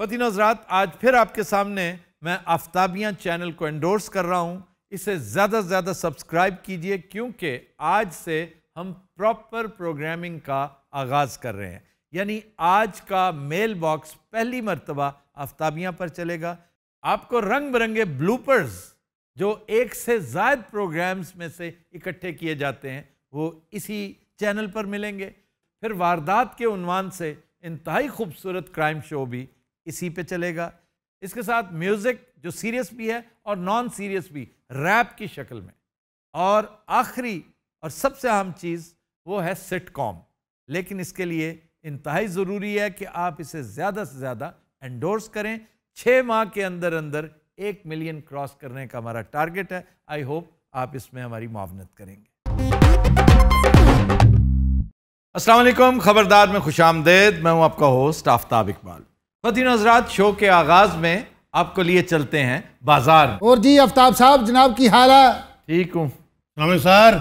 फतिन हजरात आज फिर आपके सामने मैं आफ्ताबियाँ चैनल को एंडोर्स कर रहा हूँ इसे ज़्यादा से ज़्यादा सब्सक्राइब कीजिए क्योंकि आज से हम प्रॉपर प्रोग्रामिंग का आगाज़ कर रहे हैं यानी आज का मेल बॉक्स पहली मरतबा आफ्ताबियाँ पर चलेगा आपको रंग बिरंगे ब्लूपर्स जो एक से ज़ायद प्रोग्राम्स में से इकट्ठे किए जाते हैं वो इसी चैनल पर मिलेंगे फिर वारदात के उनवान से इंतहाई खूबसूरत क्राइम शो भी इसी पे चलेगा इसके साथ म्यूज़िक जो सीरियस भी है और नॉन सीरियस भी रैप की शक्ल में और आखिरी और सबसे अहम चीज़ वो है सिटकॉम लेकिन इसके लिए इंतहाई ज़रूरी है कि आप इसे ज़्यादा से ज़्यादा एंडोर्स करें छः माह के अंदर अंदर एक मिलियन क्रॉस करने का हमारा टारगेट है आई होप आप इसमें हमारी मुआवनत करेंगे असलम खबरदार में खुश आमदेद मैं हूं आपका होस्ट आफ्ताब इकबाल फतिन हजरात शो के आगाज में आपको लिए चलते हैं बाजार और जी आफ्ताब साहब जनाब की हाला ठीक हूँ सर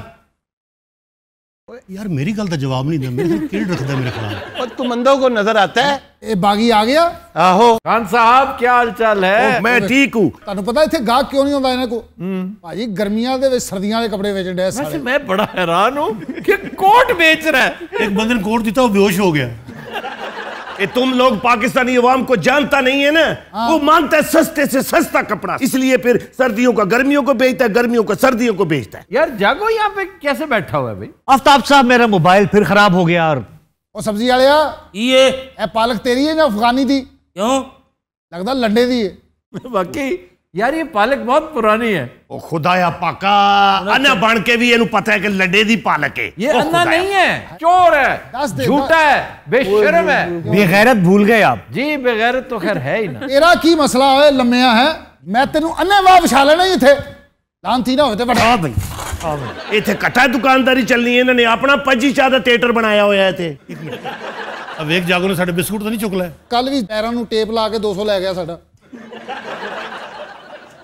यार मेरी गलत जवाब नहीं दें किल दे मेरे ख्याल और तुमंदो को नजर आता है ए बागी आ गया आहो खान साहब क्या हाल चाल है मैं ठीक हूँ पता ਪਤਾ ਇੱਥੇ ਗਾਹਕ ਕਿਉਂ ਨਹੀਂ ਆਉਂਦਾ ਇਹਨਾਂ ਕੋ ਭਾਜੀ ਗਰਮੀਆਂ ਦੇ ਵਿੱਚ ਸਰਦੀਆਂ ਦੇ ਕੱਪੜੇ ਵੇਚਣ ਡਿਆ ਸਾਰੇ ਮੈਂ ਬੜਾ ਹੈਰਾਨ ਹੂੰ ਕਿ ਕੋਟ ਵੇਚ ਰਿਹਾ ਇੱਕ ਬੰਦੇ ਨੇ ਕੋਟ ਦਿੱਤਾ ਉਹ ਬੇਹੋਸ਼ ਹੋ ਗਿਆ ये तुम लोग पाकिस्तानी अवाम को जानता नहीं है ना हाँ। वो मानता है सस्ते से सस्ता कपड़ा इसलिए फिर सर्दियों का गर्मियों को बेचता है गर्मियों का सर्दियों को बेचता है यार जागो यहाँ पे कैसे बैठा हुआ है भाई आफ्ताब साहब मेरा मोबाइल फिर खराब हो गया और ਉਹ ਸਬਜ਼ੀ ਵਾਲਿਆ ਇਹ ਇਹ ਪਾਲਕ ਤੇਰੀ ਹੈ ਜਾਂ ਅਫਗਾਨੀ ਦੀ ਕਿਉਂ ਲੱਗਦਾ ਲੰਡੇ ਦੀ ਯਾਰ ਇਹ ਪਾਲਕ ਬਹੁਤ ਪੁਰਾਣੀ ਹੈ ਉਹ ਖੁਦਾਇਆ ਪਾਕਾ ਅੰਨਾ ਬਣ ਕੇ ਵੀ ਇਹਨੂੰ ਪਤਾ ਹੈ ਕਿ ਲੱਡੇ ਦੀ ਪਾਲਕ ਹੈ ਇਹ ਅੰਨਾ ਨਹੀਂ ਹੈ ਚੋਰ ਹੈ ਝੂਠਾ ਹੈ ਬੇਸ਼ਰਮ ਹੈ ਬੇਗੈਰਤ ਭੁੱਲ ਗਏ ਆਪ ਜੀ ਬੇਗੈਰਤ ਤਾਂ ਖੈਰ ਹੈ ਹੀ ਨਾ ਤੇਰਾ ਕੀ ਮਸਲਾ ਹੋਏ ਲੰਮਿਆ ਹੈ ਮੈਂ ਤੈਨੂੰ ਅੰਨਾ ਵਾ ਵਿਛਾ ਲੈਣਾ ਇੱਥੇ ਲਾਂਤੀ ਨਾ ਹੋਵੇ ਤੇ ਵੜਾ ਬਈ ਇੱਥੇ ਕੱਟਾ ਦੁਕਾਨਦਾਰੀ ਚੱਲਣੀ ਇਹਨਾਂ ਨੇ ਆਪਣਾ ਪੱਜੀ ਚਾਹ ਦਾ ਥੀਏਟਰ ਬਣਾਇਆ ਹੋਇਆ ਹੈ ਤੇ ਇੱਕ ਮਿੰਟ ਅਵੇਕ ਜਾਗੋ ਨੇ ਸਾਡੇ ਬਿਸਕੁਟ ਤਾਂ ਨਹੀਂ ਚੁੱਕ ਲੈ ਕੱਲ ਵੀ ਪੈਰਾਂ ਨੂੰ ਟੇਪ ਲਾ ਕੇ 200 ਲੈ ਗਿਆ ਸਾਡਾ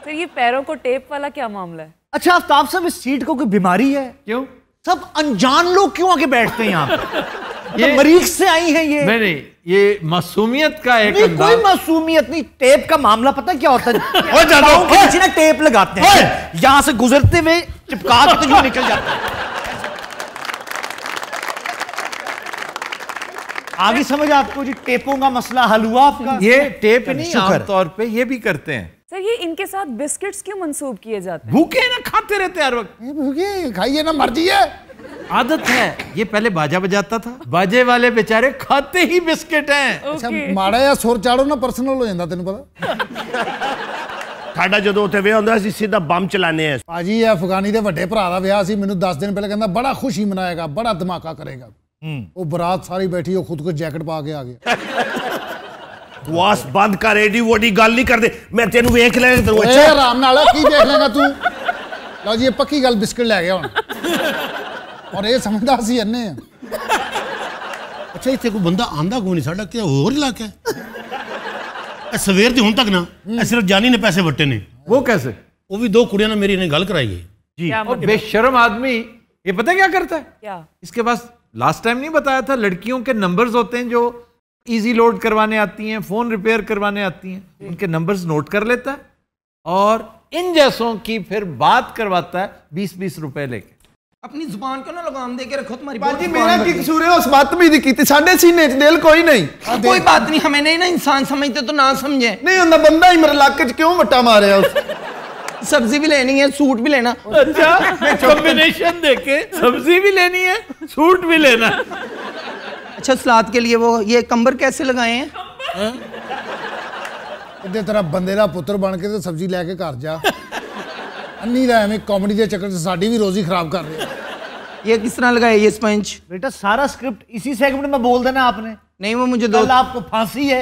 तो ये पैरों को टेप वाला क्या मामला है अच्छा आफ्ताब साहब इस सीट को कोई बीमारी है क्यों सब अनजान लोग क्यों आके बैठते हैं यहाँ मतलब ये मरीज से आई है ये नहीं नहीं ये मासूमियत का एक नहीं, कोई मासूमियत नहीं टेप का मामला पता क्या होता है किसी ना टेप लगाते हैं यहां से गुजरते हुए चिपका तो जो निकल जाता है आगे समझ आपको जी टेपों का मसला हल हुआ आपका ये टेप नहीं आमतौर पे ये भी करते हैं सर ये इनके साथ बिस्किट्स क्यों मंसूब किए जाते हैं भूखे ना खाते रहते हर वक्त भूखे खाइए ना मर्जी है आदत है ये पहले बाजा बजाता था बाजे वाले बेचारे खाते ही बिस्किट हैं ਅੱਛਾ ਮਾੜਾ ਜਿਹਾ ਸੁਰ ਚਾੜੋ ਨਾ ਪਰਸਨਲ ਹੋ ਜਾਂਦਾ ਤੈਨੂੰ ਪਤਾ ਸਾਡਾ ਜਦੋਂ ਉੱਥੇ ਵਿਆਹ ਹੁੰਦਾ ਸੀ ਸਿੱਧਾ ਬੰਮ ਚਲਾਣੇ ਆ ਭਾਜੀ ਇਹ ਅਫਗਾਨੀ ਦੇ ਵੱਡੇ ਭਰਾ ਦਾ ਵਿਆਹ ਸੀ ਮੈਨੂੰ 10 ਦਿਨ ਪਹਿਲਾਂ ਕਹਿੰਦਾ ਬੜਾ ਖੁਸ਼ੀ ਮਨਾਏਗਾ ਬੜਾ ਧਮਾਕਾ ਕਰੇਗਾ ਉਹ ਬਰਾਤ ਸਾਰੀ ਬੈਠੀ ਉਹ ਖੁਦ ਕੋ ਜੈਕਟ ਪਾ ਕੇ ਆ ਗਿਆ ਬਕਵਾਸ ਬੰਦ ਕਰ ਏਡੀ ਵੱਡੀ ਗੱਲ ਨਹੀਂ ਕਰਦੇ ਮੈਂ ਤੈਨੂੰ ਵੇਖ ਲੈਣ ਤੈਨੂੰ ਅੱਛਾ ਓਏ ਆਰਾਮ ਨਾਲ ਕੀ ਦੇਖ ਲੈਗਾ ਤੂੰ ਲਓ ਜੀ ਇਹ ਪੱਕੀ ਗੱਲ ਬਿਸਕਟ ਲੈ ਗਿਆ ਹੁਣ ਔਰ ਇਹ ਸਮਝਦਾ ਸੀ ਅੰਨੇ ਅੱਛਾ ਇੱਥੇ ਕੋਈ ਬੰਦਾ ਆਂਦਾ ਕੋਈ ਨਹੀਂ ਸਾਡਾ ਕਿ ਹੋਰ ਇਲਾਕਾ ਹੈ ਸਵੇਰ ਦੀ ਹੁਣ ਤੱਕ ਨਾ ਇਹ ਸਿਰਫ ਜਾਨੀ ਨੇ ਪੈਸੇ ਵਟੇ ਨੇ ਉਹ ਕੈਸੇ ਉਹ ਵੀ ਦੋ ਕੁੜੀਆਂ ਨਾਲ ਮੇਰੀ ਇਹਨੇ ਗੱਲ ਕਰਾਈ ਹੈ जी और बेशरम आदमी ये पता क्या करता है क्या इसके पास लास्ट टाइम नहीं बताया था लड़कियों के नंबर्स होते हैं जो ईजी लोड करवाने आती हैं फ़ोन रिपेयर करवाने आती हैं उनके नंबर्स नोट कर लेता है और इन जैसों की फिर बात करवाता है बीस बीस रुपए लेके अपनी जुबान को ना लगाम दे के रखो तुम्हारी बाजी मेरा की कसूर है उस बात भी नहीं की साढ़े सीने दिल कोई नहीं हाँ, हाँ, कोई बात नहीं हमें नहीं ना इंसान समझते तो ना समझे नहीं उनका बंदा ही मेरे इलाके क्यों वट्टा मारे उस सब्जी भी लेनी है सूट भी लेना अच्छा कॉम्बिनेशन देके सब्जी भी लेनी है सूट भी लेना अच्छा सलाद के लिए वो ये कंबर कैसे लगाए हैं ਇਹਦੇ हाँ? बंदे का पुत्र बन के ਕੇ ਤੇ ਸਬਜ਼ੀ ਲੈ ਕੇ ਘਰ ਜਾ कॉमेडी के चक्कर ਕਾਮੇਡੀ ਦੇ ਚੱਕਰ 'ਚ ਸਾਡੀ ਵੀ ਰੋਜ਼ੀ ये किस तरह लगाए ये स्पंज बेटा सारा स्क्रिप्ट इसी सेगमेंट में बोल देना आपने नहीं वो मुझे दो आपको फांसी है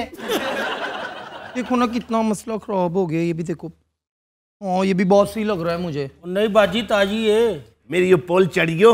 देखो ना कितना मसला खराब हो गया ये भी देखो ओ हाँ, ये भी बहुत सही लग रहा है मुझे नहीं बाजी ताजी है मेरी ये पोल चढ़ गयो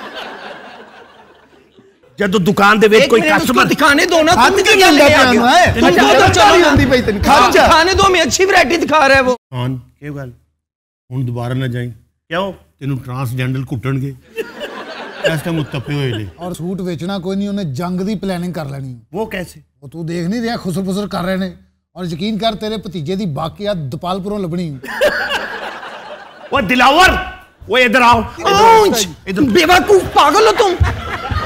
ਜੇ ਤੂੰ ਦੁਕਾਨ ਦੇ ਵਿੱਚ ਕੋਈ ਕਸਟਮਰ ਦਿਖਾਣੇ ਦੋ ਨਾ ਤੂੰ ਕੀ ਗੰਦਾ ਪਿਆਨ ਹੈ ਤੂੰ ਬਹੁਤ ਚਾਲੀ ਹੁੰਦੀ ਪਈ ਤੈਨੂੰ ਖਰਚ ਖਾਣੇ ਦੋ ਮੈਂ ਅੱਛੀ ਵੈਰਾਈਟੀ ਦਿਖਾ ਰਿਹਾ ਉਹ ਹਾਂ ਕੀ ਗੱਲ ਹੁਣ ਦੁਬਾਰਾ ਨਾ ਜਾਈ ਕਿਉਂ ਤੈਨੂੰ ਟਰਾਂਸਜੈਂਡਰ ਘੁੱਟਣਗੇ ਇਸ ਟਾਈਮ ਉੱਤਪੇ ਹੋਏ ਨੇ ਔਰ ਸੂਟ ਵੇਚਣਾ ਕੋਈ ਨਹੀਂ ਉਹਨੇ ਜੰਗ ਦੀ ਪਲੈਨਿੰਗ ਕਰ ਲੈਣੀ ਉਹ ਕੈਸੇ ਉਹ ਤੂੰ ਦੇਖ ਨਹੀਂ ਰਿਹਾ ਖੁਸਰ ਫੁਸਰ ਕਰ ਰਹੇ ਨੇ ਔਰ ਯਕੀਨ ਕਰ ਤੇਰੇ ਭਤੀਜੇ ਦੀ ਬਾਕੀਆ ਦਪਾਲਪੁਰੋਂ ਲੱਭਣੀ ਉਹ ਦਿਲਾਵਰ ਉਹ ਇਧਰ ਆਓ ਓਂਚ ਇਧਰ ਬੇਵਕੂਫ ਪਾਗਲ ਹੋ ਤੂੰ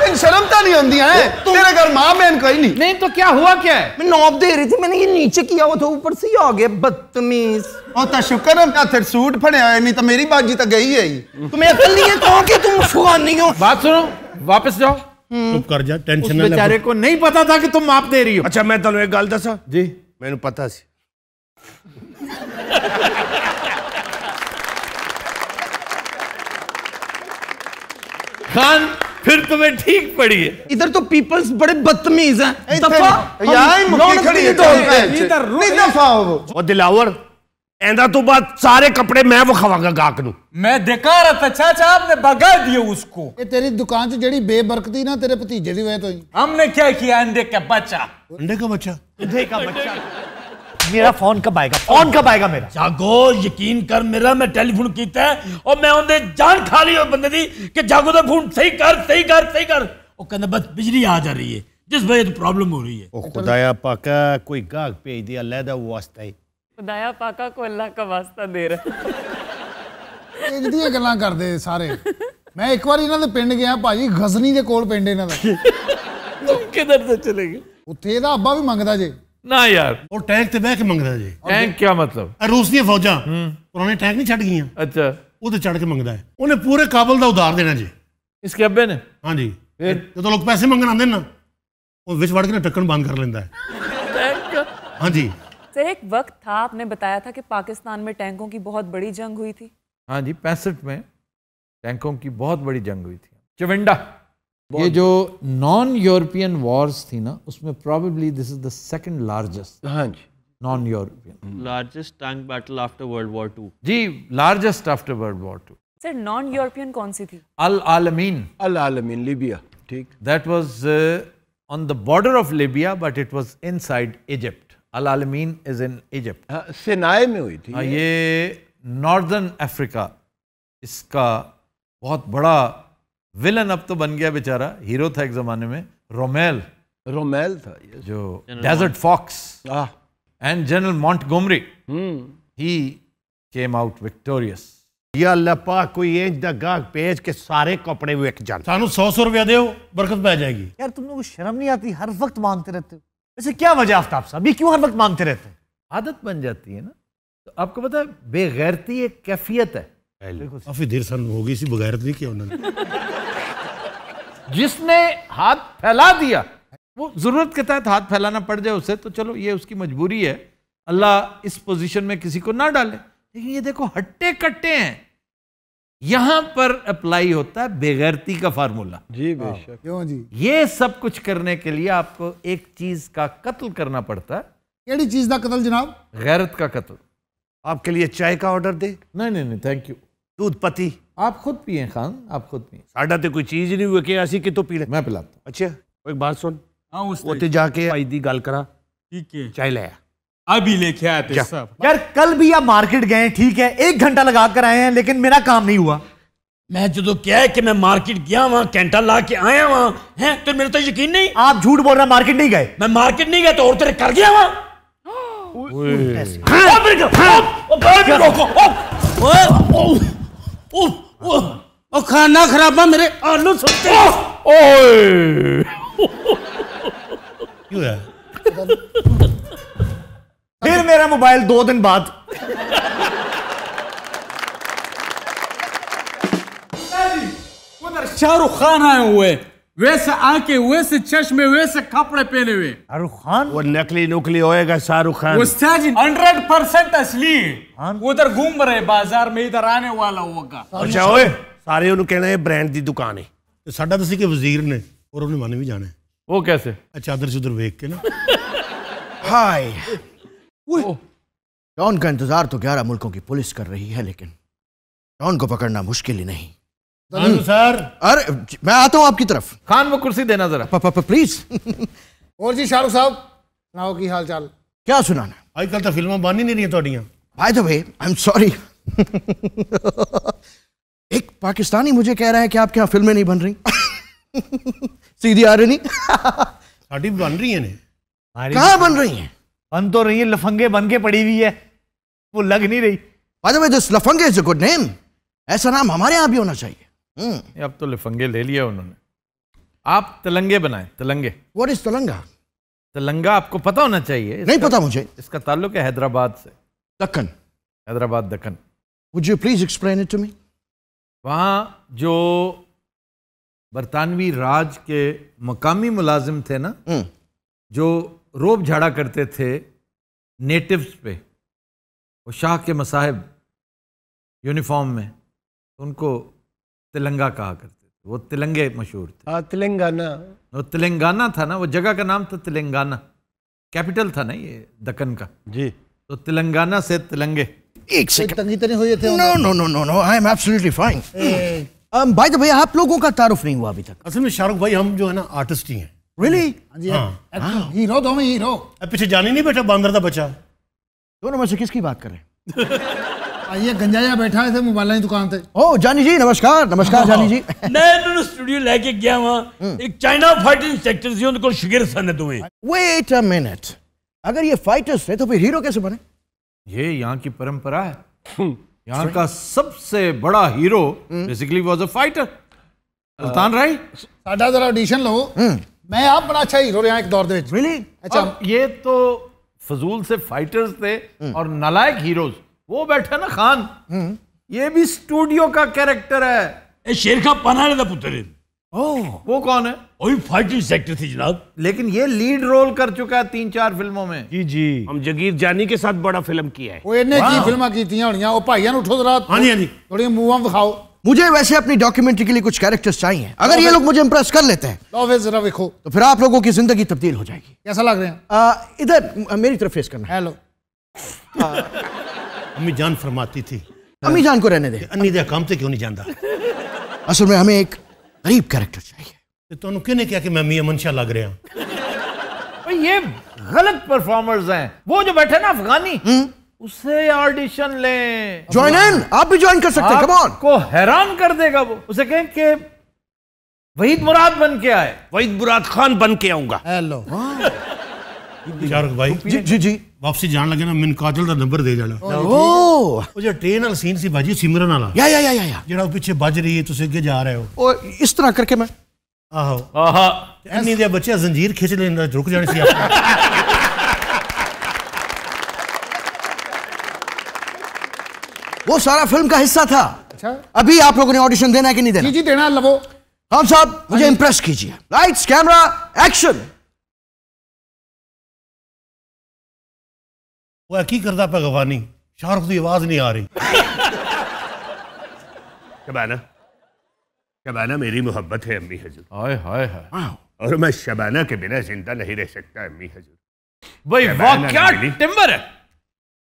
ਤੈਨੂੰ शर्म तो नहीं आंदी है तो तेरे घर मां बहन कोई नहीं नहीं तो क्या हुआ क्या है मैं नॉब दे रही थी मैंने ये नीचे किया हुआ था ऊपर से ही आ गया बदतमीज ਉਹ ਤਾਂ तो शुक्र है ना ਤੇਰੇ सूट ਫੜਿਆ ਹੋਇਆ नहीं तो मेरी बाजी तो गई है ही तुम तो अकल नहीं है कौन के तुम फुगानी हो बात सुनो वापस जाओ हम्म। चुप कर जा टेंशन ना ले बेचारे को नहीं पता था कि तुम माप दे रही हो अच्छा मैं ਤੁਹਾਨੂੰ एक गल दसा जी ਮੈਨੂੰ पता सी खान फिर तुम्हें ठीक पड़ी है इधर तो पीपल्स बड़े बदतमीज हैं दिलावर ऐंदा तो बात सारे कपड़े मैं वो गाहक गाक ਮੈਂ मैं देखा रहा था चाचा आपने ਦਿਓ दिए उसको ये तेरी दुकान से जड़ी बेबरकती ना तेरे ਦੀ ਵਜ੍ਹਾ ਤੋਂ तो हमने क्या किया अंडे का बच्चा अंडे का बच्चा अंडे का बच्चा मेरा फोन कब आएगा फोन कब आएगा मेरा जागो यकीन कर मेरा मैं टेलीफोन कीता और मैं ओंदे जान खा ली उस बंदे दी कि जागो तो फोन सही कर सही कर सही कर ਉਹ ਕਹਿੰਦਾ ਬਸ ਬਿਜਲੀ ਆ ਜਾ ਰਹੀ ਹੈ ਜਿਸ ਵਜ੍ਹਾ ਤੋਂ ਪ੍ਰੋਬਲਮ ਹੋ ਰਹੀ ਹੈ ਉਹ ਖੁਦਾਇਆ ਪਾਕਾ ਕੋਈ ਗਾਹਕ ਭੇਜ ਦਿਆ ਲੈਦਾ ਵਾਸਤਾ ਹੀ ਖੁਦਾਇਆ ਪਾਕਾ ਕੋ ਅੱਲਾ ਕਾ ਵਾਸਤਾ ਦੇ ਰਹਾ ਇਹ ਦੀਆਂ ਗੱਲਾਂ ਕਰਦੇ ਸਾਰੇ ਮੈਂ ਇੱਕ ਵਾਰ ਇਹਨਾਂ ਦੇ ਪਿੰਡ ਗਿਆ ਭਾਜੀ ਗਜ਼ਨੀ ਦੇ ਕੋਲ ਪਿੰਡ ਇਹਨਾਂ ਦਾ ਤੂੰ ਕਿਧਰ ਤੇ ਚਲੇ ਗਏ ਉੱਥੇ ਇਹਦਾ ਅੱਬਾ ਵੀ ਮੰਗਦਾ ਜੇ ना यार और टैंक ते बैक मंगदा जी टैंक क्या मतलब रूस दी फौजा हम्म। पुराने टैंक नहीं छट गई अच्छा ओ ते चढ़ के मंगदा है उने पूरे काबल दा उधार देना जी इसके अब्बे ने हां जी जो तो लोग पैसे मंगन आंदे ना ओ विच वड़ के ना टक्कन बंद कर लेंदा है टैंक हाँ जी सर तो एक वक्त था आपने बताया था कि पाकिस्तान में टैंकों की बहुत बड़ी जंग हुई थी हाँ जी पैंसठ में टैंकों की बहुत बड़ी जंग हुई थी चविंडा ये जो नॉन यूरोपियन वॉर्स थी ना उसमें probably this is the second largest हाँ जी non European largest tank battle after World War two जी largest after World War two sir non European कौन सी थी El Alamein El Alamein Libya ठीक that was on the border of Libya but it was inside Egypt El Alamein is in Egypt सिनाए में हुई थी आ, हाँ, ये नॉर्दर्न अफ्रीका इसका बहुत बड़ा विलन अब तो बन गया बेचारा हीरो था एक जमाने में रोमेल रोमेल था yes. जो desert fox and general Montgomery he came out victorious या लपा कोई एक दगा पेज के सारे कपड़े वेक जान सानू सौ सौ रुपया दे बरकत पै जाएगी यार तुम लोग को शर्म नहीं आती हर वक्त मांगते रहते हो वैसे क्या वजह आफ्ताब साहब ये क्यों हर वक्त मांगते रहते हैं आदत बन जाती है ना तो आपको पता है बेगैरती एक कैफियत है काफी देर सन होगी इसी बगैरत नहीं किया उन्होंने जिसने हाथ फैला दिया वो ज़रूरत के तहत हाथ फैलाना पड़ जाए उसे तो चलो ये उसकी मजबूरी है अल्लाह इस पोजीशन में किसी को ना डाले लेकिन ये देखो हट्टे कट्टे हैं यहां पर अप्लाई होता है बेगैरती का फार्मूला जी बेशक क्यों जी ये सब कुछ करने के लिए आपको एक चीज का कत्ल करना पड़ता है चीज का कत्ल जनाब गैरत का कत्ल आपके लिए चाय का ऑर्डर दे नहीं नहीं नहीं थैंक यू दूध पति आप खुद पिए खान आप खुद पिए ਸਾਡਾ तो कोई चीज नहीं हुआ ਕਿ ਅਸੀਂ ਕਿਤੋਂ ਪੀ ਲੈ मैं पिलाता ਅੱਛਾ ਉਹ एक बात सुन हाँ उस ਉੱਥੇ ਜਾ ਕੇ ਭਾਈ ਦੀ ਗੱਲ ठीक है चाय ले ਆ अभी लेके आते सब यार कल भी आप मार्केट गए ठीक है एक घंटा लगा कर आए हैं लेकिन मेरा काम नहीं हुआ मैं जो तो क्या है कि मैं मार्केट गया वहां कैंटा ला के आया वहां है तो मेरे तो यकीन नहीं आप झूठ बोल रहे मार्केट नहीं गए मैं मार्केट नहीं गया तो और तेरे कर गया वहां ओ, ओ खाना खाना खराबा मेरे आलू सस्ते ओए क्यों है फिर मेरा मोबाइल दो दिन बाद शाहरुख खान आए हुए वैसे आके वैसे चश्मे वैसे कपड़े पहने हुए शाहरुख खान वो नकली नकली होएगा शाहरुख खान हंड्रेड परसेंट असली उधर घूम रहे बाजार में इधर आने वाला होगा अच्छा ओए सारे उन्होंने कहना है ब्रांड की दुकान है तो ਸਾਡਾ ਤਾਂ ਸੀ ਕਿ ਵਜ਼ੀਰ ਨੇ ਔਰ ਉਹਨੇ ਮਨ ਵੀ वो कैसे अच्छा ਆ ਚਾਦਰ ਚੁਦਰ ਵੇਖ ਕੇ ਨਾ ਹਾਏ डॉन का इंतजार तो ग्यारह मुल्कों की पुलिस कर रही है लेकिन डॉन को पकड़ना मुश्किल ही नहीं हम्म। सर अरे मैं आता हूँ आपकी तरफ खान को कुर्सी देना जरा पापा पा, प्लीज और जी शाहरुख साहब सुनाओ की हाल चाल क्या सुनाना आजकल तो फिल्म बन ही नहीं रही थोड़ियाँ भाई तो भाई आई एम सॉरी एक पाकिस्तानी मुझे कह रहा है कि आपके यहाँ फिल्में नहीं बन रही सीधी आ रही नहीं साड़ी बन रही है कहा बन रही है बन तो रही है लफंगे बन के पड़ी हुई है वो लग नहीं रही भाई तो भाई दिस लफंगे इज अ गुड नेम ऐसा नाम हमारे यहाँ भी होना चाहिए अब hmm. तो लिफंगे ले लिया उन्होंने आप तलंगे बनाए तलंगे वट इज तलंगा तलंगा आपको पता होना चाहिए नहीं पता मुझे इसका ताल्लुक है हैदराबाद से Deccan Hyderabad Deccan would you please explain it to me वहाँ जो बरतानवी राज के मकामी मुलाजिम थे ना hmm. जो रोब झाड़ा करते थे नेटिव्स पे वो शाह के मसाहब यूनिफॉर्म में उनको तिलंगा कहा करते थे वो तिलंगे मशहूर थे हाँ तेलंगाना वो तेलंगाना था ना वो जगह का नाम था तेलंगाना कैपिटल था ना ये दक्कन का जी तो तेलंगाना से तिलंगे एक सेकंड भाई तो, तो um, आप लोगों का तारुफ नहीं हुआ अभी तक असल में शाहरुख भाई हम जो है ना आर्टिस्ट ही हैं रियली हीरो हीरो पीछे जाने नहीं बैठा बांदर था बच्चा दोनों में से किसकी बात करें आइए गंजाया बैठा है मोबाइल की दुकान पे ओ जानी जी नमस्कार नमस्कार हाँ। जानी जी मैं इन्होंने स्टूडियो लेके गया वहाँ हम्म। एक चाइना फाइटिंग सेक्टर से उनको शिगिर सन है तुम्हें वेट अ मिनट अगर ये फाइटर्स है तो फिर हीरो कैसे बने ये यहां की परंपरा है हम्म। यहां का सबसे बड़ा hero basically was a fighter Sultan Rai साडा जरा ऑडिशन लो हम्म। मैं आप बड़ा अच्छा हीरो यहां एक दौर दे रियली अच्छा ये तो फजूल से फाइटर्स थे और नालायक हीरोज वो बैठा ना खान हम्म। ये भी स्टूडियो का कैरेक्टर है ए, शेर का पना था पुत्र वो कौन है वही फाइटिंग सेक्टर थी जनाब लेकिन ये लीड रोल कर चुका है तीन चार फिल्मों में जी जी हम जगीर जानी के साथ बड़ा फिल्म किया है वो इन्हें की फिल्में कीतियां होनियां ओ उठो जरा हां हाँ जी थोड़ी मुंह दिखाओ मुझे वैसे अपनी डॉक्यूमेंट्री के लिए कुछ कैरेक्टर्स चाहिए अगर ये लोग मुझे इंप्रेस कर लेते हैं जरा देखो तो फिर आप लोगों की जिंदगी तब्दील हो जाएगी कैसा लग रहे हैं इधर मेरी तरफ फेस करना हेलो हाँ। अम्मी जान फरमाती थी अम्मी जान को रहने दे अन्नी दे काम से क्यों नहीं जानता असल में हमें एक गरीब कैरेक्टर चाहिए तो तुम क्यों नहीं ਕਿਹਾ कि मैं मियां मंशा लग रहा हूं ये गलत परफॉर्मर्स हैं वो जो बैठे ना अफगानी उसे ऑडिशन ले ज्वाइन इन आप भी ज्वाइन कर सकते हैं कम ऑन को हैरान कर देगा वो उसे कहें कि वहीद मुराद बन के आए वहीद मुराद खान बन के आऊंगा हेलो मुबारक भाई जी जी जी ਵਾਪਸੀ ਜਾਣ ਲੱਗੇ ਨਾ ਮੈਨੂੰ ਕਾਜਲ ਦਾ ਨੰਬਰ ਦੇ ਜਾਣਾ ਓ ਉਹ ਜਿਹੜਾ ਟ੍ਰੇਨ ਵਾਲਾ ਸੀਨ ਸੀ ਬਾਜੀ ਸਿਮਰਨ ਵਾਲਾ ਯਾ ਯਾ ਯਾ ਯਾ ਜਿਹੜਾ ਉਹ ਪਿੱਛੇ ਵੱਜ ਰਹੀ ਹੈ ਤੁਸੀਂ ਅੱਗੇ ਜਾ ਰਹੇ ਹੋ ਉਹ ਇਸ ਤਰ੍ਹਾਂ ਕਰਕੇ ਮੈਂ ਆਹੋ ਆਹਾ ਐਨੀ ਦੇ ਬੱਚੇ ਜ਼ੰਜੀਰ ਖਿੱਚ ਲੈਂਦਾ ਰੁਕ ਜਾਣੀ ਸੀ ਆਪਾਂ वो सारा फिल्म का हिस्सा था अच्छा अभी आप लोगों ने ऑडिशन देना है कि नहीं देना जी जी देना लवो खान साहब मुझे इंप्रेस कीजिए लाइट्स कैमरा एक्शन वो की करता ਪਿਆ शाहरुख की आवाज नहीं आ रही शबाना शबाना मेरी मोहब्बत है अम्मी हजूर हाय हाय हाय और मैं शबाना के बिना जिंदा नहीं रह सकता अम्मी हजूर भाई वाह क्या टिम्बर है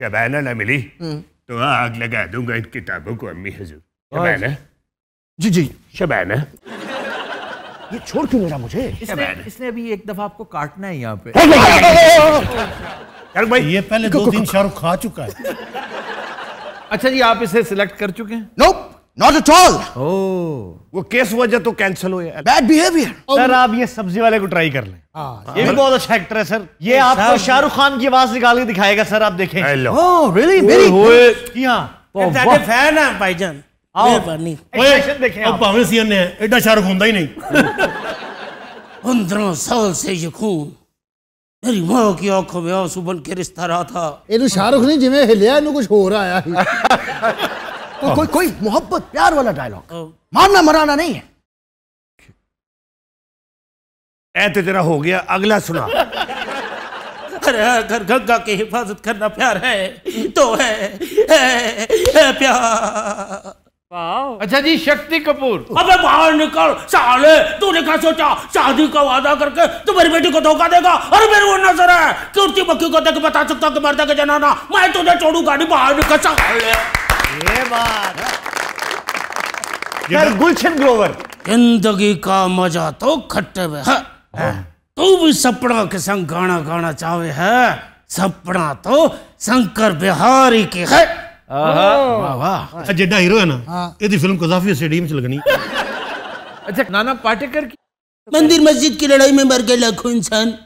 शबाना ना मिली हम्म। तो आग लगा दूंगा इन किताबों को अम्मी हजूर शबाना जी जी शबाना ये छोड़ क्यों मेरा मुझे इसने, इसने अभी एक दफा आपको काटना है यहाँ पे शाहरुख भाई ये पहले दो दिन शाहरुख खा चुका है अच्छा जी आप इसे सिलेक्ट कर चुके हैं नो नॉट एट ऑल वो केस वजह तो कैंसिल हो गया बैड बिहेवियर सर आप ये सब्जी वाले को ट्राई कर लें आ, हाँ, ये भी बहुत अच्छा एक्टर है सर ये आपको शाहरुख खान की आवाज निकाल के दिखाएगा सर आप देखें ओह रियली मेरी जी हां फैन ਸਾਡੇ ਫੈਨ आओ बनी एक्शन देखें आप ਉਹ ਭਾਵੇਂ ने एडा शाहरुख होता ही नहीं ਨਹੀਂ ਅੰਦਰੋਂ से ये खून मेरी माँ की आंखों में आंसू बन के रिश्ता रहा था इन तो शाहरुख ने जिम्मे हिलिया ਜਿਵੇਂ ਹਿਲਿਆ ਇਹਨੂੰ ਕੁਝ ਹੋਰ ਆਇਆ ਸੀ कोई कोई मोहब्बत प्यार वाला डायलॉग हाँ। मारना मराना नहीं है ऐ तो तेरा हो गया अगला सुना अरे अगर गंगा की हिफाजत करना प्यार है तो है, है, है प्यार अच्छा जी शक्ति कपूर अबे बाहर निकल साले तूने क्या सोचा शादी का वादा करके तू तो मेरी बेटी को धोखा देगा अरे मेरे वो नजर है कुर्ती मक्खी को देख बता सकता कि मर्दा के जनाना मैं तुझे छोड़ू गाड़ी बाहर निकल साले ये बात यार गुलशन ग्रोवर जिंदगी का मजा तो खट्टे में है हाँ। तू भी सपना के संग गाना गाना चाहे है सपना तो शंकर बिहारी की है अच्छा, जेडा हीरो है ना हाँ। यदि तो फिल्म कजाफी स्टेडियम च लगनी अच्छा नाना पाटेकर की मंदिर मस्जिद की लड़ाई में मर गए लाखों इंसान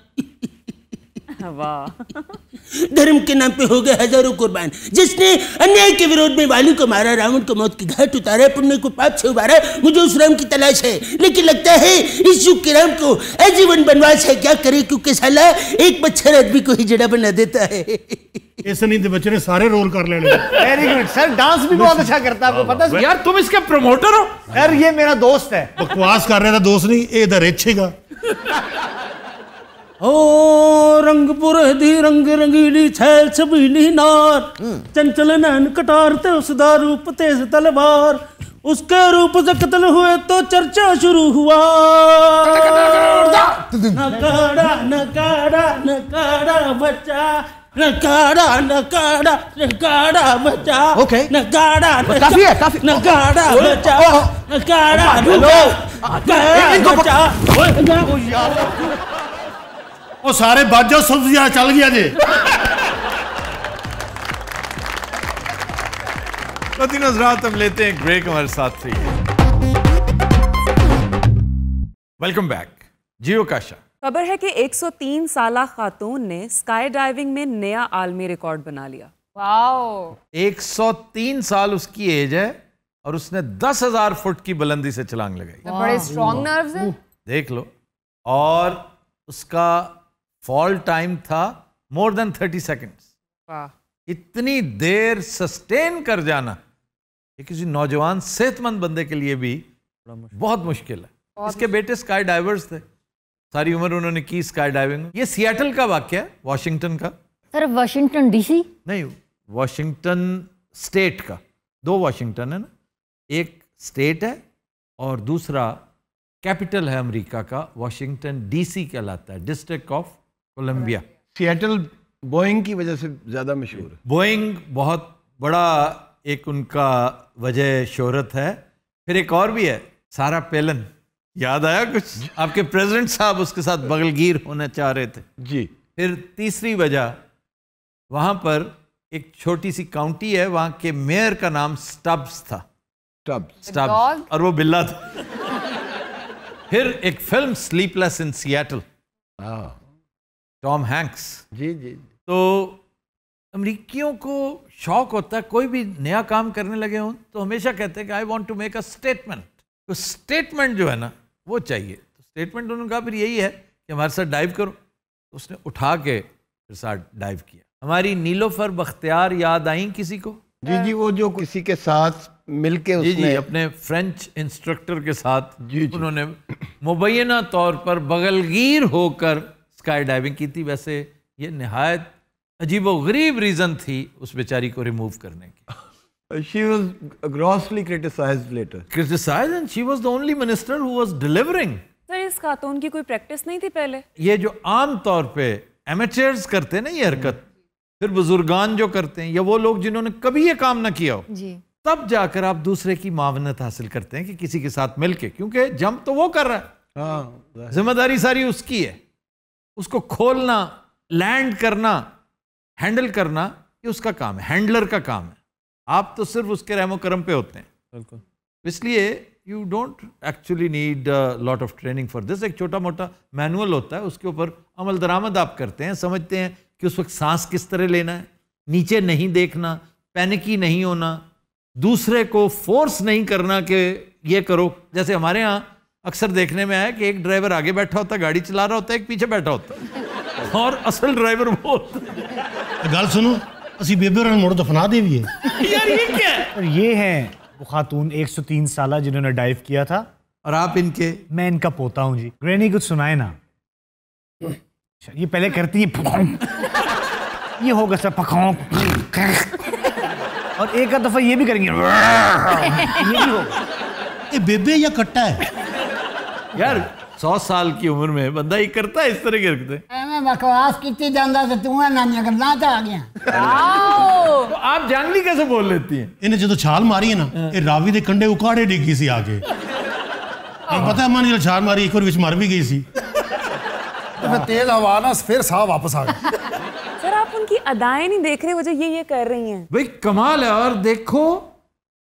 धर्म के नाम पे हो गए हजारों कुर्बान जिसने अन्याय के विरोध में वाली को मारा रावण को मौत की घाट उतारा पुण्य को पाप से उबारा मुझे उस राम की तलाश है लेकिन लगता है इस युग के राम को आजीवन बनवास है क्या करे क्योंकि साला एक मच्छर आदमी को ही जड़ा बना देता है ऐसे नहीं बच्चे ने सारे रोल कर ले वेरी गुड सर डांस भी बहुत अच्छा करता है आपको पता यार तुम इसके प्रमोटर हो हाँ। यार ये मेरा दोस्त है बकवास कर रहा था दोस्त नहीं ये इधर अच्छेगा ओ रंगपुर दी रंग रंगीली छैल छबीली नार हम्म। चंचल नैन कटार ते उसदा रूप तेज तलवार उसके रूप से कत्ल हुए तो चर्चा शुरू हुआ नकारा नकारा नकारा बच्चा नकारा नकारा नकारा बच्चा ओके नकारा काफी है काफी नकारा बच्चा नकारा हेलो इनको यार वो सारे बाजो ਸਬਜ਼ੀਆਂ चल गया जे लतीनो तो हजरात हम लेते हैं ब्रेक हमारे साथ से वेलकम बैक जियो काशा खबर है कि 103 साल खातून ने स्काई ड्राइविंग में नया आलमी रिकॉर्ड बना लिया वाओ 103 साल उसकी एज है और उसने दस हजार फुट की बुलंदी से छलांग लगाई तो बड़े स्ट्रॉन्ग नर्व्स हैं देख लो और उसका फॉल टाइम था मोर देन थर्टी सेकेंड्स इतनी देर सस्टेन कर जाना ये किसी नौजवान सेहतमंद बंदे के लिए भी बहुत मुश्किल है इसके बेटे स्काई डाइवर्स थे सारी उम्र उन्होंने की स्काई डाइविंग ये सियाटल का वाक्य है वॉशिंगटन का सर वाशिंगटन डीसी नहीं वॉशिंगटन स्टेट का दो वॉशिंगटन है ना एक स्टेट है और दूसरा कैपिटल है अमेरिका का वॉशिंगटन डीसी कहलाता है District of Columbia Seattle Boeing की वजह से ज़्यादा मशहूर है बोइंग बहुत बड़ा एक उनका वजह शोहरत है फिर एक और भी है सारा पेलन याद आया कुछ आपके प्रेसिडेंट साहब उसके साथ बगलगीर होना चाह रहे थे जी फिर तीसरी वजह वहाँ पर एक छोटी सी काउंटी है वहाँ के मेयर का नाम स्टब्स था स्टब्स स्टब्स और वो बिल्ला था फिर एक film Sleepless in Seattle Tom Hanks जी जी तो अमरीकियों को शौक होता है कोई भी नया काम करने लगे हों तो हमेशा कहते हैं कि I want to make a statement तो स्टेटमेंट जो है ना वो चाहिए तो स्टेटमेंट उन्होंने कहा फिर यही है कि हमारे साथ डाइव करो तो उसने उठा के फिर साथ डाइव किया हमारी नीलोफर बख्तियार याद आई किसी को जी जी वो जो किसी के साथ मिलके उसने जी जी अपने फ्रेंच इंस्ट्रक्टर के साथ जी जी। उन्होंने मुबैना तौर पर बगलगीर होकर स्काई डाइविंग की थी वैसे ये नहायत अजीब गरीब रीज़न थी उस बेचारी को रिमूव करने की uh, She was grossly criticized later. Criticized and she was the only minister who was delivering. Sir तो इस खातून की कोई प्रैक्टिस नहीं थी पहले ये जो आम तौर पे एमेचर्स करते हैं ना ये हरकत फिर बुजुर्गान जो करते हैं या वो लोग जिन्होंने कभी ये काम ना किया हो जी तब जाकर आप दूसरे की मावनत हासिल करते हैं कि किसी के साथ मिलके क्योंकि जंप तो वो कर रहा है हाँ, जिम्मेदारी सारी उसकी है उसको खोलना लैंड करना हैंडल करना ये उसका काम है हैंडलर का काम है आप तो सिर्फ उसके रहमो करम पे होते हैं बिल्कुल इसलिए you don't actually need lot of training for this एक छोटा मोटा मैनुअल होता है उसके ऊपर अमल दरामद आप करते हैं समझते हैं कि उस वक्त सांस किस तरह लेना है नीचे नहीं देखना पैनिकी नहीं होना दूसरे को फोर्स नहीं करना कि ये करो जैसे हमारे यहाँ अक्सर देखने में आया कि एक ड्राइवर आगे बैठा होता गाड़ी चला रहा होता है एक पीछे बैठा होता और असल ड्राइवर वो गल सुनो असि बेबे और मुड़ दफना तो दे भी है यार ये क्या और ये है वो खातून 103 साल जिन्होंने डाइव किया था और आप इनके मैं इनका पोता हूँ जी ग्रेनी कुछ सुनाए ना अच्छा, ये पहले करती है ये होगा सर पकाओ और एक दफा ये भी करेंगे ये भी होगा ये बेबे या कट्टा है यार सौ साल की उम्र में बंदा ये करता है इस तरह के रखते बकवास की तू नानिया गल्ला आ गया तो आप जानली कैसे बोल लेती हैं इन्हें जो तो छाल मारी है ना हाँ। ये रावी के कंडे उकाड़े डिगी सी आके हाँ। पता है मन जो छाल मारी एक बार विच मर भी गई सी तो फिर तेज हवा ना फिर साह वापस आ गए सर आप उनकी अदाएं नहीं देख रहे वो जो ये ये कर रही हैं भाई कमाल है और देखो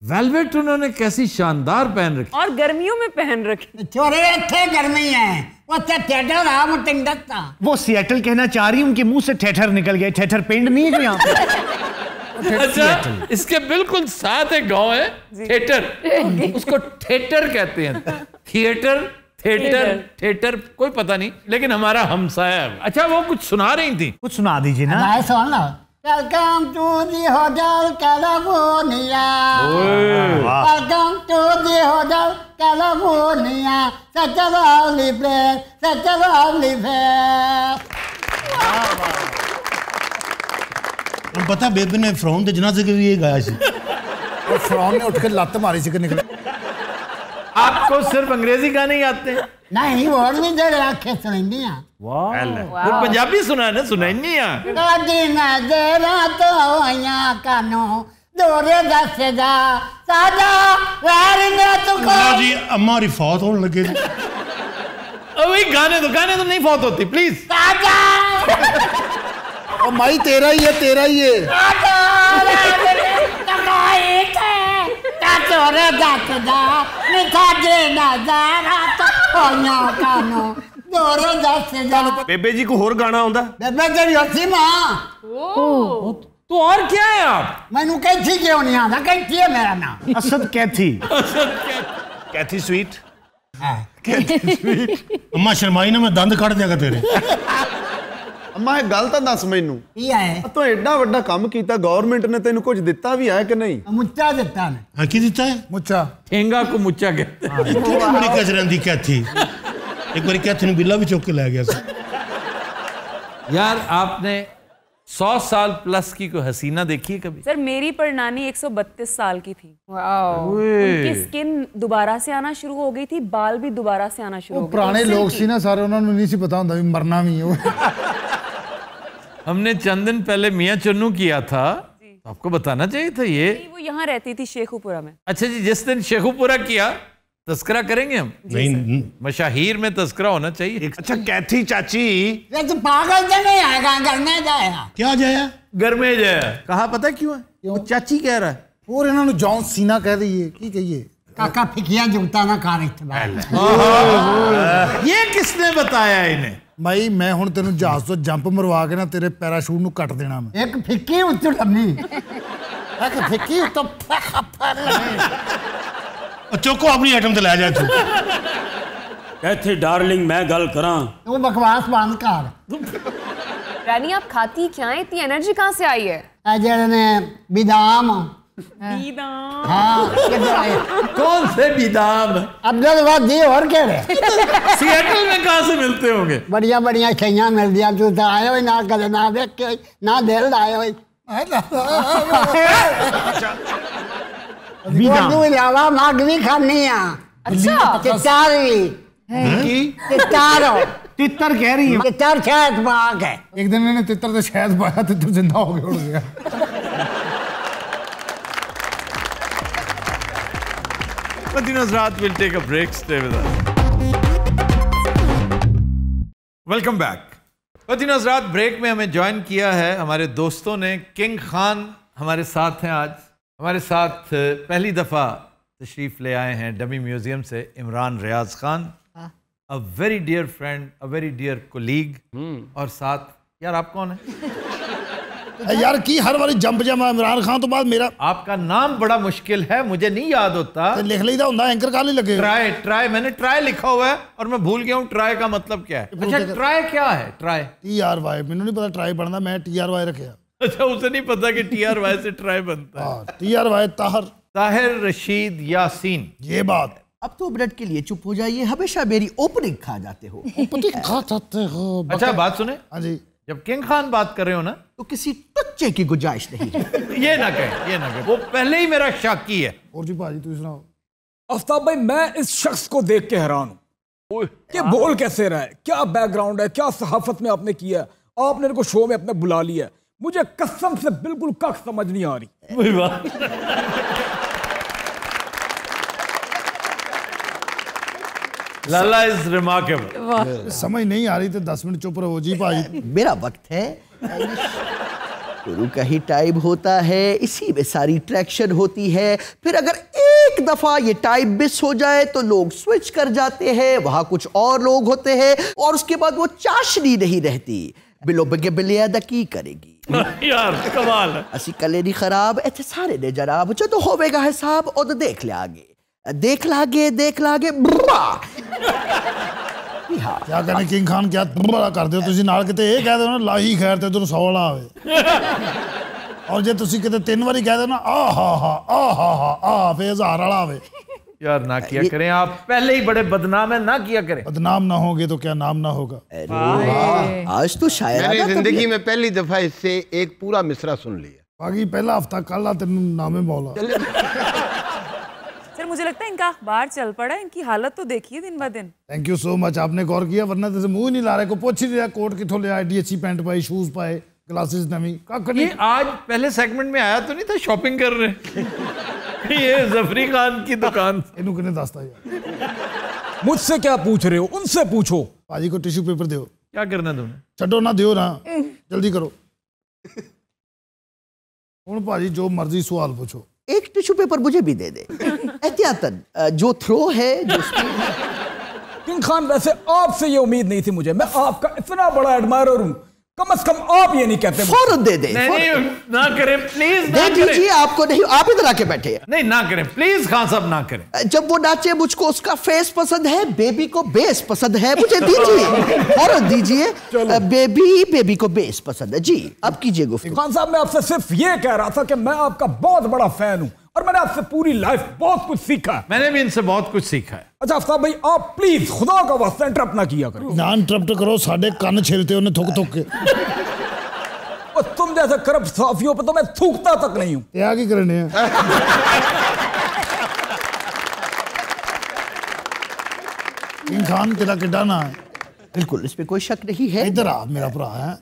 वेलवेट उन्होंने कैसी शानदार पहन रखी और गर्मियों में पहन रखी छोरे इतने गर्मी है वो थिएटर रहा वो टिंगत था वो सिएटल कहना चाह रही उनके मुंह से थिएटर निकल गए थिएटर पेंट नहीं है जो यहाँ पे अच्छा इसके बिल्कुल साथ एक गांव है थिएटर उसको थिएटर कहते हैं थिएटर थिएटर थिएटर कोई पता नहीं लेकिन हमारा हमसाया अच्छा वो कुछ सुना रही थी कुछ सुना दीजिए ना सुन Welcome to the Hotel California. Welcome to the Hotel California. Such a lovely place, such a lovely place. पता बेबी ने फ्रॉम ते जनाजे के लिए गाया सी और फ्रॉम ने उठकर लात मारी सी के निकले आपको सिर्फ अंग्रेजी गाने ही आते हैं नहीं और भी सुनेंगी वाह और पंजाबी सुना ना सुनेंगी तो कानो गाने तो गाने तो नहीं फौत होती प्लीज और माई तेरा ही है तेरा ही है चोर दसदार निखाजे नजारा तो होया कानो चोर बेबे जी को और गाना आंदा बेबे तेरी होसी मां ओ तो और क्या है आप मैनू कैथी क्यों नहीं आंदा कैथी है मेरा नाम Asad Kathy Asad Kathy Kathy Sweet हाँ। कैथी स्वीट अम्मा शर्माई ने मैं दंद काट देगा तेरे ਮੈਂ ਗੱਲ ਤਾਂ ਦੱਸ ਮੈਨੂੰ ਕੀ ਆਏ ਤੂੰ ਐਡਾ ਵੱਡਾ ਕੰਮ ਕੀਤਾ ਗਵਰਨਮੈਂਟ ਨੇ ਤੈਨੂੰ ਕੁਝ ਦਿੱਤਾ ਵੀ ਹੈ ਕਿ ਨਹੀਂ ਮੁੱਚਾ ਦਿੱਤਾ ਨੇ ਹਾਂ ਕੀ ਦਿੱਤਾ ਹੈ ਮੁੱਚਾ ਠੇਂਗਾ ਕੋ ਮੁੱਚਾ ਕਹਿੰਦੇ एक बार क्या बिल्ला भी चौक के लाया गया यार आपने सौ साल प्लस की कोई हसीना देखी है कभी सर मेरी पर नानी 132 साल की थी उनकी स्किन दोबारा से आना शुरू हो गई थी बाल भी दोबारा से आना शुरू हो गए पुराने लोग सी ना सारे उन्होंने नहीं सी पता होता मरना भी है हमने चंद दिन पहले मियाँ चन्नू किया था तो आपको बताना चाहिए था ये वो यहाँ रहती थी शेखुपुरा में अच्छा जी जिस दिन शेखुपुरा किया तस्करा करेंगे हम नहीं मशाहिर में तस्करा होना चाहिए अच्छा कैथी चाची तो पागल तो नहीं आएगा घर में जाएगा क्या जाया घर में जाया कहा पता क्यों है क्यों चाची कह रहा है और इन्होंने जॉन सीना कह रही है की कहिए काका फिकिया जुड़ता ना कार ये किसने बताया इन्हें ਮਾਈ ਮੈਂ ਹੁਣ ਤੈਨੂੰ ਜਹਾਜ਼ ਤੋਂ ਜੰਪ ਮਰਵਾ ਕੇ ਨਾ ਤੇਰੇ ਪੈਰਾਸ਼ੂਟ ਨੂੰ ਕੱਟ ਦੇਣਾ ਮੈਂ ਇੱਕ ਫਿੱਕੀ ਉੱਤੋਂ ਲੰਮੀ ਇੱਕ ਫਿੱਕੀ ਉੱਤੋਂ ਚੋਕੋ ਆਪਣੀ ਆਈਟਮ ਤੇ ਲੈ ਜਾ ਤੂੰ कहते डार्लिंग मैं गल करा वो बकवास बंद कर रानी आप खाती क्या है इतनी एनर्जी कहाँ से आई है ने बिदाम हाँ। हाँ, तो कौन से बीदाम अब्दुल जी और कह रहे सिएटल में कहा से मिलते होंगे बढ़िया बढ़िया छैया मिल दिया तू तो आयो ना कदे ना देख के ना दिल आयो बीदाम भी खानी है अच्छा चार भी तितर कह रही है शायद है एक दिन मैंने तितर से तो शायद पाया तो जिंदा हो गया Madina's Raat will take a break. Stay with us. Welcome back. Break में हमें ज्वाइन किया है हमारे दोस्तों ने किंग खान हमारे साथ हैं आज हमारे साथ uh, पहली दफ़ा तशरीफ़ ले आए हैं डमी म्यूज़ियम से Imran Riaz Khan a very dear friend a very dear colleague और साथ यार आप कौन है यार की हर बार जंप जमा इमरान खान तो बाद मेरा आपका नाम बड़ा मुश्किल है मुझे नहीं याद होता तो लिख ली था एंकर काले लगे ट्राई ट्राई मैंने ट्राई लिखा हुआ है और मैं भूल गया हूँ ट्राई का मतलब क्या है अच्छा ट्राई क्या है ट्राई टी आर वाई मैंने नहीं पता ट्राई बनना मैं टी आर वाई रखे अच्छा उसे नहीं पता की टी आर वाई से ट्राई बनता है हाँ, T R Y Tahir Tahir Rashid Yasin ये बात अब तो मिनट के लिए चुप हो जाइए हमेशा मेरी ओपनिंग खा जाते हो ओपनिंग खा जाते हो अच्छा बात सुने हाँ जी जब किंग खान बात कर रहे हो ना तो किसी टच्चे की गुंजाइश नहीं ये ना कहे ये ना कहे वो पहले ही मेरा शक शाकी है और जी भाजी तू सुना आफ्ताब भाई मैं इस शख्स को देख के हैरान हूँ कि बोल कैसे रहा है क्या बैकग्राउंड है क्या सहाफत में आपने किया है आपने इनको शो में अपने बुला लिया मुझे कसम से बिल्कुल कख समझ नहीं आ रही लाला इज रिमार्केबल समझ नहीं आ रही थी तो दस मिनट चुप रहो जी भाई मेरा वक्त है गुरु का ही टाइप होता है इसी में सारी ट्रैक्शन होती है फिर अगर एक दफ़ा ये टाइप मिस हो जाए तो लोग स्विच कर जाते हैं वहां कुछ और लोग होते हैं और उसके बाद वो चाशनी नहीं रहती बिलो बगे बिलिया की करेगी यार कमाल असि कलेरी खराब ऐसे सारे ने जनाब जो तो होवेगा हिसाब और तो देख ले आगे देख लागे देख लागे ਹਾਂ ਕਿਆ ਕਰਨੇ ਕਿੰਗ ਖਾਨ ਕਿਆ ਬੜਾ ਕਰਦੇ ਹੋ ਤੁਸੀਂ ਨਾਲ ਕਿਤੇ ਇਹ ਕਹਿ ਦਿਓ ਨਾ ਲਾਹੀ ਖੈਰ ਤੇ ਤੁਹਾਨੂੰ 100 ਵਾਲਾ ਆਵੇ ਔਰ ਜੇ ਤੁਸੀਂ ਕਿਤੇ ਤਿੰਨ ਵਾਰੀ ਕਹਿ ਦਿਓ ਨਾ ਆ ਹਾ ਹਾ ਆ ਹਾ ਹਾ ਆ यार ना किया करें आप पहले ही बड़े बदनाम है ना किया करें बदनाम ना होंगे तो क्या नाम ना होगा आज तो शायद मैंने तो जिंदगी में पहली दफा इससे एक पूरा मिसरा सुन लिया बाकी पहला हफ्ता कल तेन नामे बोला मुझे लगता है इनका अखबार चल पड़ा है इनकी हालत तो देखिए दिन ब दिन थैंक यू सो मच आपने गौर किया वरना जैसे तो मुंह नहीं ला रहे को पूछ ही दिया कोट कितों ले आए डी अच्छी e पैंट पाई शूज पाए ग्लासेस नमी ये आज पहले सेगमेंट में आया तो नहीं था शॉपिंग कर रहे ये जफरी खान की दुकान इनू कितने दास्ता यार मुझसे क्या पूछ रहे हो उनसे पूछो भाजी को टिश्यू पेपर दो क्या करना तुमने छो ना दियो ना हम्म। जल्दी करो हूँ भाजी जो मर्जी सवाल पूछो एक टिश्यू पेपर मुझे भी दे दे एहतियातन जो थ्रो है जो किंग खान वैसे आपसे ये उम्मीद नहीं थी मुझे मैं आपका इतना बड़ा एडमायर हूं कम अज कम आप ये नहीं कहते फौरन दे दे नहीं, नहीं ना करें प्लीज दे दीजिए आपको नहीं आप इधर आके बैठे नहीं ना करें प्लीज खान साहब ना करें जब वो नाचे मुझको उसका फेस पसंद है बेबी को बेस पसंद है मुझे दीजिए फौरन दीजिए बेबी बेबी को बेस पसंद है जी अब कीजिए गुफ्तगू खान साहब मैं आपसे सिर्फ ये कह रहा था कि मैं आपका बहुत बड़ा फैन हूँ और मैंने आपसे पूरी लाइफ बहुत कुछ सीखा है मैंने भी इनसे बहुत कुछ सीखा है अच्छा आफ्ताब भाई आप प्लीज खुदा का वास्ता इंटरप्ट ना किया करो ना इंटरप्ट करो साढ़े कान छेलते उन्हें थुक थुक के और तुम जैसे करप्ट साफियों पर तो मैं थूकता तक नहीं हूं क्या की करने हैं किंग खान तेरा किड्डा ना है बिल्कुल इस पे कोई शक नहीं है इधर आ मेरा भरा है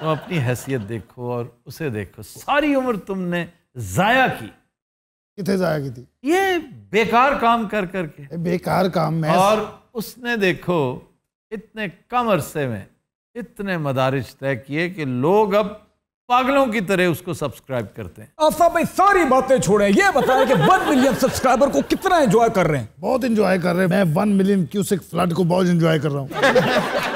तो अपनी हैसियत देखो और उसे देखो सारी उम्र तुमने जाया की कितने जाया की थी ये बेकार काम कर करके बेकार काम में और उसने देखो इतने कम अरसे में इतने मदारिज तय किए कि लोग अब पागलों की तरह उसको सब्सक्राइब करते हैं आफताब भाई सारी बातें छोड़े ये बताएं कि वन मिलियन सब्सक्राइबर को कितना एंजॉय कर रहे हैं बहुत एंजॉय कर रहे हैं मैं वन मिलियन क्यूसिक फ्लड को बहुत एंजॉय कर रहा हूँ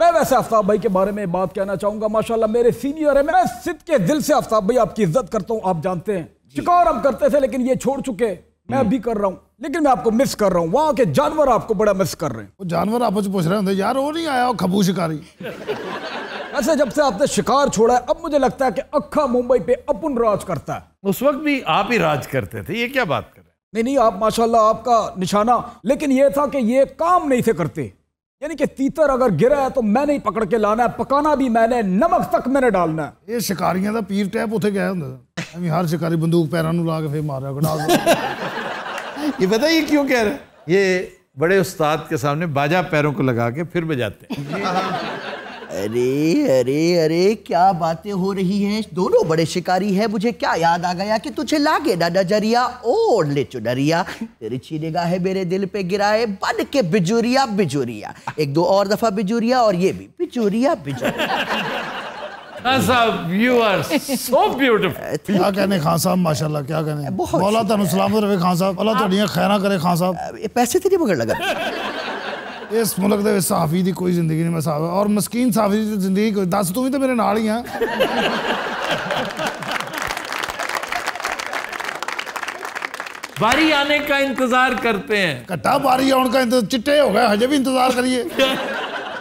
मैं वैसे आफ्ताब भाई के बारे में बात कहना चाहूंगा माशाल्लाह मेरे सीनियर है मैं सिद्ध के दिल से आफ्ताब भाई आपकी इज्जत करता हूँ आप जानते हैं शिकार हम करते थे लेकिन ये छोड़ चुके मैं अभी हम्म। कर रहा हूँ लेकिन मैं आपको मिस कर रहा हूँ वहाँ के जानवर आपको बड़ा मिस कर रहे हैं वो जानवर आपस पूछ रहे होंगे यार वो नहीं आया खबू शिकारी ऐसे जब से आपने शिकार छोड़ा है अब मुझे लगता है कि अखा मुंबई पे अपन राज करता है उस वक्त भी आप ही राज करते थे ये क्या बात कर रहे हैं नहीं नहीं आप माशाल्लाह आपका निशाना लेकिन ये था कि ये काम नहीं थे करते यानी कि तीतर अगर गिरा है तो मैंने ही पकड़ के लाना है पकाना भी मैंने नमक तक मैंने डालना है ये शिकारियां का पीर टैप उठे गया होंगे ਐਵੇਂ ਹਰ ਸ਼ਿਕਾਰੀ ਬੰਦੂਕ ਪੈਰਾਂ ਨੂੰ ਲਾ ਕੇ ਫੇਰ ये पता ये क्यों कह रहे हैं ये बड़े उस्ताद के सामने बाजा पैरों को लगा के फिर बजाते हैं अरे अरे अरे क्या बातें हो रही हैं दोनों बड़े शिकारी हैं मुझे क्या याद आ गया कि तुझे लागे ना नजरिया ओढ़ ले चुडरिया तेरी छी निगाह है मेरे दिल पे गिराए बन के बिजुरिया बिजुरिया एक दो और दफा बिजुरिया और ये भी बिजुरिया बिजुरिया यू आर सो ब्यूटीफुल क्या कहने खान साहब माशाल्लाह क्या कहने बहुत मौला तनु सलामत तो रहे खान साहब अल्लाह तोड़ियां खैरा करे खान साहब पैसे तेरी मगर लगा इस मुल्क ਦੇ ਵਿੱਚ ਸਾਫੀ ਦੀ ਕੋਈ ਜ਼ਿੰਦਗੀ ਨਹੀਂ ਮੈਂ ਸਾਫ ਔਰ ਮਸਕੀਨ ਸਾਫੀ ਦੀ ਜ਼ਿੰਦਗੀ ਕੋਈ ਦੱਸ ਤੂੰ ਵੀ ਤਾਂ ਮੇਰੇ ਨਾਲ ਹੀ बारी आने का इंतजार करते हैं कट्टा बारी आने का इंतजार चिट्टे हो गए हजे भी इंतजार करिए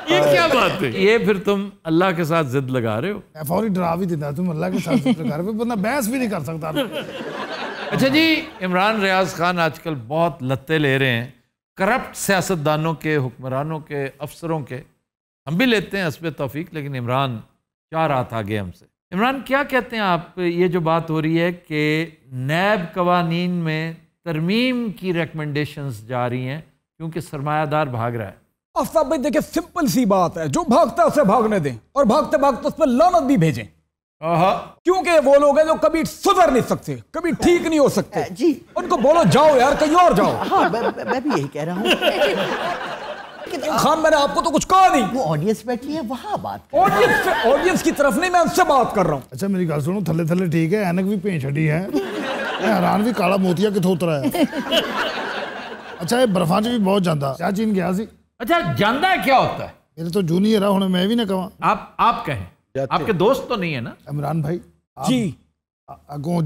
ये क्या बात है ये फिर तुम अल्लाह के साथ जिद लगा रहे हो फौरी डरा भी देता तुम अल्लाह के साथ जिद लगा रहे हो बंदा बहस भी नहीं कर सकता अच्छा जी इमरान रियाज खान आजकल बहुत लत्ते ले रहे हैं करप्ट सियासतदानों के हुक्मरानों के अफसरों के हम भी लेते हैं हसब तोफ़ी लेकिन इमरान क्या रहा था आगे हमसे इमरान क्या कहते हैं आप ये जो बात हो रही है कि नैब कवानी में तरमीम की रिकमेंडेशंस जा रही हैं क्योंकि सरमायादार भाग रहा है और भाई देखिए सिंपल सी बात है जो भागता है उसे भागने दें और भागते भागते उस पर लानत भी भेजें क्योंकि वो लोग हैं जो कभी सुधर नहीं सकते कभी ठीक नहीं हो सकते जी उनको बोलो जाओ यार कहीं और जाओ हाँ मैं भी यही कह रहा हूँ खान मैंने आपको तो कुछ कहा नहीं वो ऑडियंस बैठी है वहां बात ऑडियंस ऑडियंस की तरफ नहीं मैं उससे बात कर रहा हूँ अच्छा मेरी गल सुनो थले थले ठीक है एनक भी पेंट छड़ी है हैरान भी काला मोतिया कितों उतरा है अच्छा ये बर्फा च भी बहुत ज्यादा क्या चीन गया सी अच्छा जाता क्या होता है मेरे तो जूनियर है हूँ मैं भी ना कहा आप आप कहें आपके दोस्त तो नहीं है ना इमरान भाई जी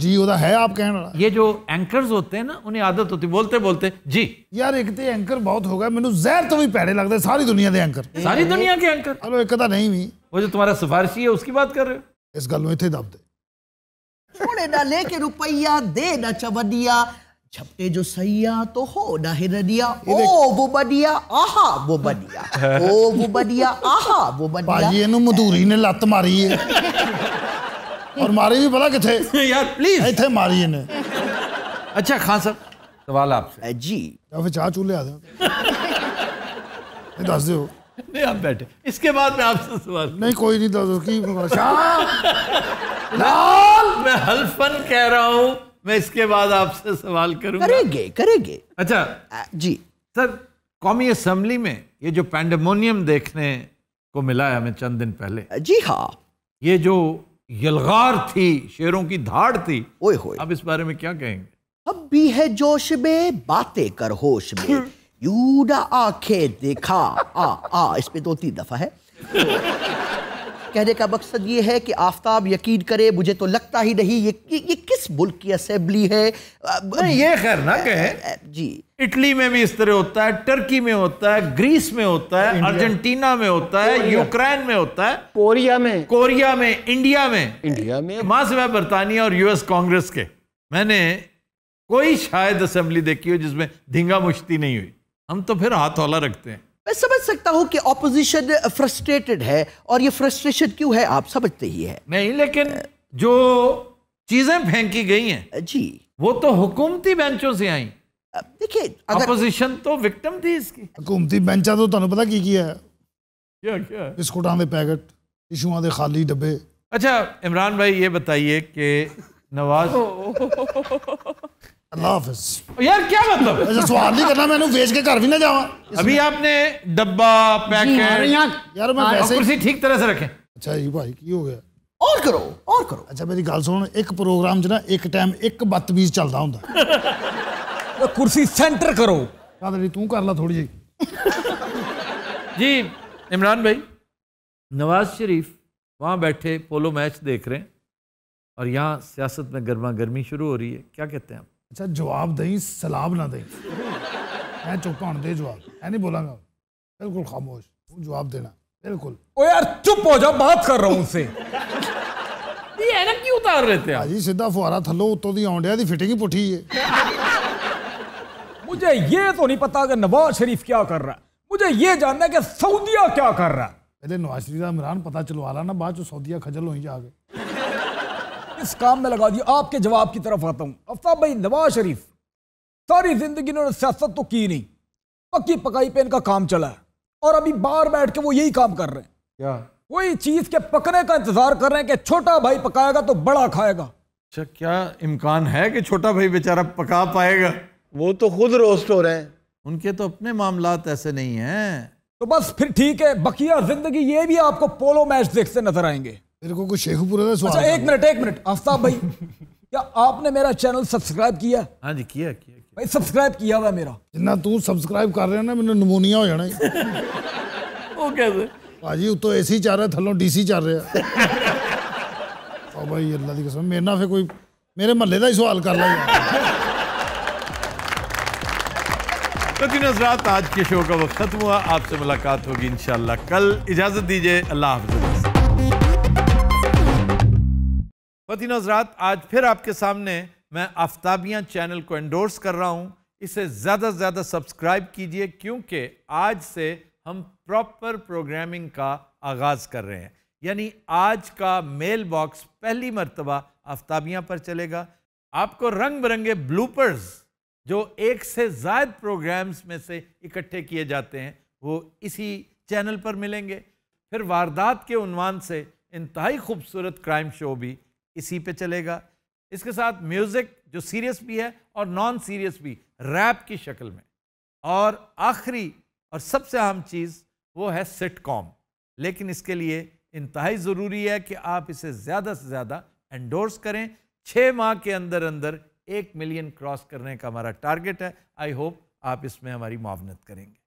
जी है आप कहने ये जो एंकर्स होते हैं ना उन्हें आदत होती बोलते बोलते जी यार एक तो एंकर बहुत होगा मैंने जहर तो भी पैड़े लगते सारी दुनिया के एंकर सारी दुनिया के एंकर अलो एक कदा नहीं भी वो जो तुम्हारा सिफारिशी है उसकी बात कर रहे हो इस गल इतने दब दे ना रुपया दे ना चवनिया छपटे जो सैया तो हो डाहिर दिया ओ वो बढ़िया आहा वो बढ़िया ओ वो बढ़िया आहा वो बढ़िया भाई ਇਹਨੂੰ मधुरी ने लत मारी है और मारी भी भला किथे यार प्लीज इथे मारी ਇਹਨੇ अच्छा खान साहब सवाल आपसे जी या फिर चाह चूल्हे आ दे दस दो नहीं आप बैठे इसके बाद मैं आपसे सवाल नहीं कोई नहीं दस की शाह लाल मैं हल्फन कह रहा हूं मैं इसके बाद आपसे सवाल करूंगा करेंगे करेंगे अच्छा आ, जी सर कौमी असम्बली में ये जो पैंडमोनियम देखने को मिला है हमें चंद दिन पहले जी हाँ ये जो यलगार थी शेरों की धाड़ थी ओए होए अब इस बारे में क्या कहेंगे अब भी है जोश में बातें कर होश में हम्म। यूडा आंखें देखा आ आ इस पे दो तीन दफा है तो, कहने का मकसद ये है कि आफ्ताब यकीन करे मुझे तो लगता ही नहीं ये ये, ये किस मुल्क की असेंबली है ये खैर ना कहे जी इटली में भी इस तरह होता है टर्की में होता है ग्रीस में होता है अर्जेंटीना में होता है यूक्रेन में होता है कोरिया में कोरिया में इंडिया में इंडिया में से मैं बरतानिया और यूएस कांग्रेस के मैंने कोई शायद असेंबली देखी हो जिसमें धींगा मुश्ती नहीं हुई हम तो फिर हाथ हौला रखते हैं मैं समझ सकता हूं कि ऑपोजिशन फ्रस्ट्रेटेड है और ये फ्रस्ट्रेशन क्यों है आप समझते ही है नहीं लेकिन जो चीजें फेंकी गई हैं जी वो तो हुकूमती बेंचों से आई देखिए अपोजिशन तो विक्टिम थी इसकी हुकूमती बेंचा तो ਤੁਹਾਨੂੰ पता की किया है क्या क्या बिस्कुटा के पैकेट टिशुआ के खाली डब्बे अच्छा इमरान भाई ये बताइए कि नवाज यार क्या मतलब अच्छा सवाल नहीं करना मैंने बेच के घर भी ना जावा अभी आपने डब्बा पैकेट हाँ, ठीक तरह से रखे अच्छा जी भाई की हो गया और करो और करो अच्छा मेरी गल सुन एक प्रोग्राम च ना एक टाइम एक बदतमीज चलता हुंदा तो कुर्सी सेंटर करो कादरी तू कर ला थोड़ी जी जी इमरान भाई नवाज शरीफ वहाँ बैठे पोलो मैच देख रहे हैं और यहाँ सियासत में गर्मा गर्मी शुरू हो रही है क्या कहते हैं आप अच्छा जवाब दही सलाब ना दही मैं चुप हूं दे जवाब मैं नहीं बोलांगा बिल्कुल खामोश तू जवाब देना बिल्कुल ओ यार चुप हो जा बात कर रहा हूं उनसे ये ना क्यों उतार लेते हैं भाजी सीधा फुहारा थलो उतो दी औंडिया दी फिटिंग ही पुठी है मुझे ये तो नहीं पता कि नवाज शरीफ क्या कर रहा है मुझे ये जानना है कि सऊदिया क्या कर रहा है पहले नवाज शरीफ का इमरान पता चलवा ला ना बाद सऊदिया खजल हो ही जाके इस काम में लगा दिया आपके जवाब की तरफ आता हूँ अफ्ताब भाई नवाज शरीफ सारी जिंदगी इन्होंने सियासत तो की नहीं पक्की पकाई पे इनका काम चला है और अभी बाहर बैठ के वो यही काम कर रहे हैं क्या कोई चीज के पकने का इंतजार कर रहे हैं कि छोटा भाई पकाएगा तो बड़ा खाएगा अच्छा क्या इम्कान है कि छोटा भाई बेचारा पका पाएगा वो तो खुद रोस्ट हो रहे हैं उनके तो अपने मामला ऐसे नहीं हैं तो बस फिर ठीक है बकिया जिंदगी ये भी आपको पोलो मैच देखते नजर आएंगे मेरे को कुछ शेखुपुरा का अच्छा एक मिनट एक मिनट आफ्ताब भाई क्या आपने मेरा चैनल सब्सक्राइब किया हाँ जी किया किया, भाई सब्सक्राइब किया हुआ मेरा जिन्ना तू सब्सक्राइब कर रहे ना मैंने नमोनिया हो जाना वो कैसे भाजी उतो एसी चल रहा थलो डीसी चल रहा ओ भाई अल्लाह की कसम मेरे ना फिर कोई मेरे महल्ले का ही सवाल कर ला तो दिन रात आज के शो का वक्त खत्म हुआ आपसे मुलाकात होगी इंशाल्लाह कल इजाजत दीजिए अल्लाह हाफिज वती नजरात आज फिर आपके सामने मैं आफ्ताबियाँ चैनल को एंडोर्स कर रहा हूँ इसे ज़्यादा से ज़्यादा सब्सक्राइब कीजिए क्योंकि आज से हम प्रॉपर प्रोग्रामिंग का आगाज़ कर रहे हैं यानी आज का मेल बॉक्स पहली मरतबा आफ्ताबियाँ पर चलेगा आपको रंग बिरंगे ब्लूपर्स जो एक से ज़ायद प्रोग्राम्स में से इकट्ठे किए जाते हैं वो इसी चैनल पर मिलेंगे फिर वारदात के उनवान से इंतहाई खूबसूरत क्राइम शो भी इसी पे चलेगा इसके साथ म्यूज़िक जो सीरियस भी है और नॉन सीरियस भी रैप की शक्ल में और आखिरी और सबसे अहम चीज़ वो है सेट कॉम लेकिन इसके लिए इंतहाई ज़रूरी है कि आप इसे ज़्यादा से ज़्यादा एंडोर्स करें छः माह के अंदर अंदर एक मिलियन क्रॉस करने का हमारा टारगेट है आई होप आप इसमें हमारी मावनत करेंगे